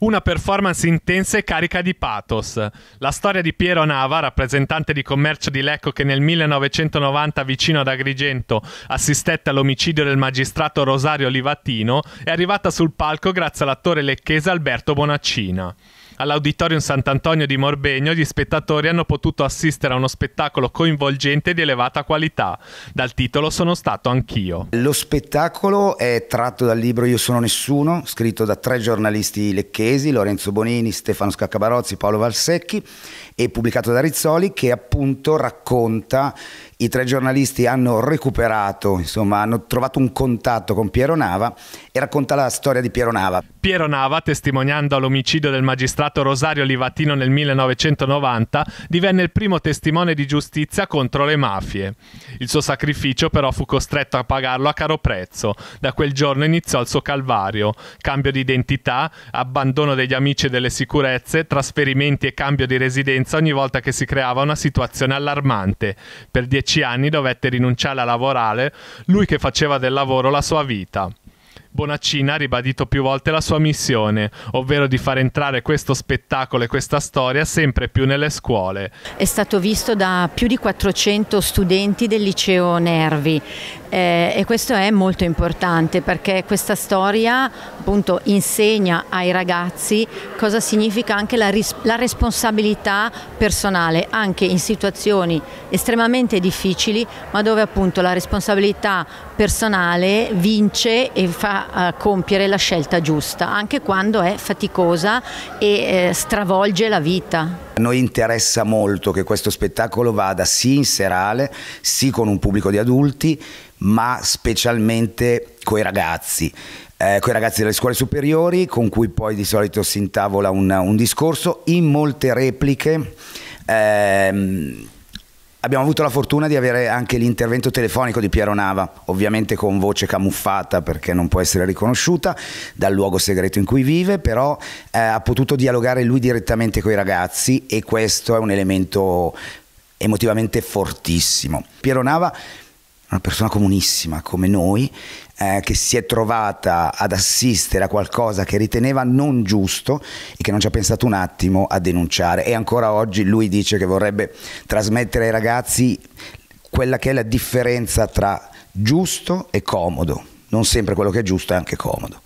Una performance intensa e carica di pathos. La storia di Piero Nava, rappresentante di commercio di Lecco che nel 1990 vicino ad Agrigento assistette all'omicidio del magistrato Rosario Livatino, è arrivata sul palco grazie all'attore lecchese Alberto Bonaccina. All'Auditorium Sant'Antonio di Morbegno gli spettatori hanno potuto assistere a uno spettacolo coinvolgente di elevata qualità. Dal titolo Sono stato anch'io. Lo spettacolo è tratto dal libro Io sono nessuno, scritto da tre giornalisti lecchesi, Lorenzo Bonini, Stefano Scaccabarozzi, Paolo Valsecchi e pubblicato da Rizzoli che appunto racconta i tre giornalisti hanno recuperato, insomma, hanno trovato un contatto con Piero Nava e racconta la storia di Piero Nava. Piero Nava, testimoniando all'omicidio del magistrato Rosario Livatino nel 1990, divenne il primo testimone di giustizia contro le mafie. Il suo sacrificio però fu costretto a pagarlo a caro prezzo. Da quel giorno iniziò il suo calvario, cambio di identità, abbandono degli amici e delle sicurezze, trasferimenti e cambio di residenza ogni volta che si creava una situazione allarmante. Per dieci 16 anni dovette rinunciare a lavorare, lui che faceva del lavoro la sua vita. Bonaccina ha ribadito più volte la sua missione, ovvero di far entrare questo spettacolo e questa storia sempre più nelle scuole. È stato visto da più di 400 studenti del liceo Nervi, eh, e questo è molto importante perché questa storia appunto insegna ai ragazzi cosa significa anche la, la responsabilità personale anche in situazioni estremamente difficili ma dove appunto la responsabilità personale vince e fa eh, compiere la scelta giusta anche quando è faticosa e eh, stravolge la vita. A noi interessa molto che questo spettacolo vada sì in serale, sì con un pubblico di adulti, ma specialmente coi ragazzi. Eh, con i ragazzi delle scuole superiori, con cui poi di solito si intavola un, un discorso, in molte repliche. Ehm, Abbiamo avuto la fortuna di avere anche l'intervento telefonico di Piero Nava, ovviamente con voce camuffata perché non può essere riconosciuta dal luogo segreto in cui vive, però eh, ha potuto dialogare lui direttamente con i ragazzi e questo è un elemento emotivamente fortissimo. Piero Nava una persona comunissima come noi, eh, che si è trovata ad assistere a qualcosa che riteneva non giusto e che non ci ha pensato un attimo a denunciare. E ancora oggi lui dice che vorrebbe trasmettere ai ragazzi quella che è la differenza tra giusto e comodo. Non sempre quello che è giusto è anche comodo.